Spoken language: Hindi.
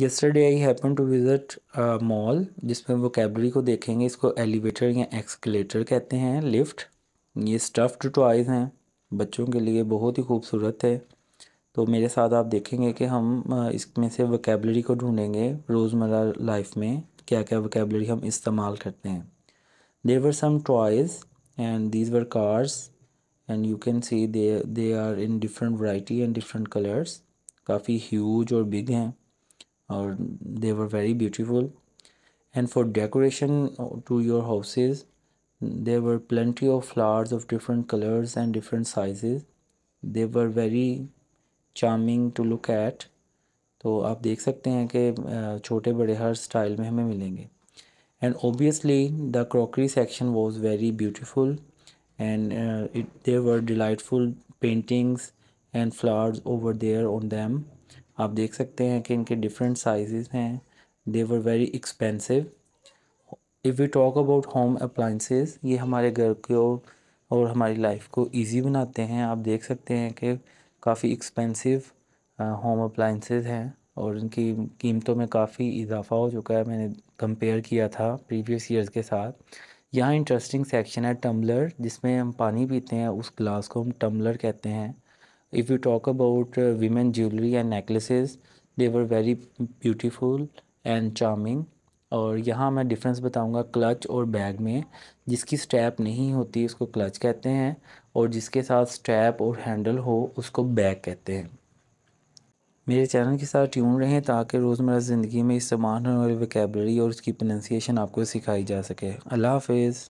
yesterday I happen to visit mall जिसमें वोकेबलरी को देखेंगे इसको एलिवेटर या एक्सकलेटर कहते हैं लिफ्ट ये स्टफ्ड टॉयज़ हैं बच्चों के लिए बहुत ही खूबसूरत है तो मेरे साथ आप देखेंगे कि हम इसमें से वोकेबलरी को ढूंढेंगे रोज़मर्रा लाइफ में क्या क्या वोकेबलरी हम इस्तेमाल करते हैं there were some toys and these were cars and you can see they they are in different variety and different colours काफ़ी ह्यूज और बिग हैं और they were very beautiful and for decoration to your houses there were plenty of flowers of different colours and different size they were very charming to look at तो आप देख सकते हैं कि uh, छोटे बड़े हर स्टाइल में हमें मिलेंगे and obviously the crockery section was very beautiful and it there were delightful paintings and flowers over there on them आप देख सकते हैं कि इनके डिफरेंट साइज़ हैं they were very expensive if you talk about home appliances ये हमारे घर को और हमारी लाइफ को इजी बनाते हैं आप देख सकते हैं कि काफ़ी एक्सपेंसिव होम अप्लाइंसिस हैं और इनकी कीमतों में काफ़ी इजाफा हो चुका है मैंने कंपेयर किया था प्रीवियस ईयर्स के साथ यहाँ इंटरेस्टिंग सेक्शन है टम्बलर जिसमें हम पानी पीते हैं उस ग्लास को हम टम्बलर कहते हैं if you talk about uh, women jewelry and necklaces they were very beautiful and charming और यहाँ मैं डिफरेंस बताऊँगा क्लच और बैग में जिसकी स्ट्रैप नहीं होती उसको क्लच कहते हैं और जिसके साथ स्ट्रैप और हैंडल हो उसको बैग कहते हैं मेरे चैनल के साथ ट्यून रहें ताकि रोज़मर्रा ज़िंदगी में इस्तेमाल होने वाली वकेबलरी और उसकी प्रोनंसिएशन आपको सिखाई जा सके अल्लाह हाफिज़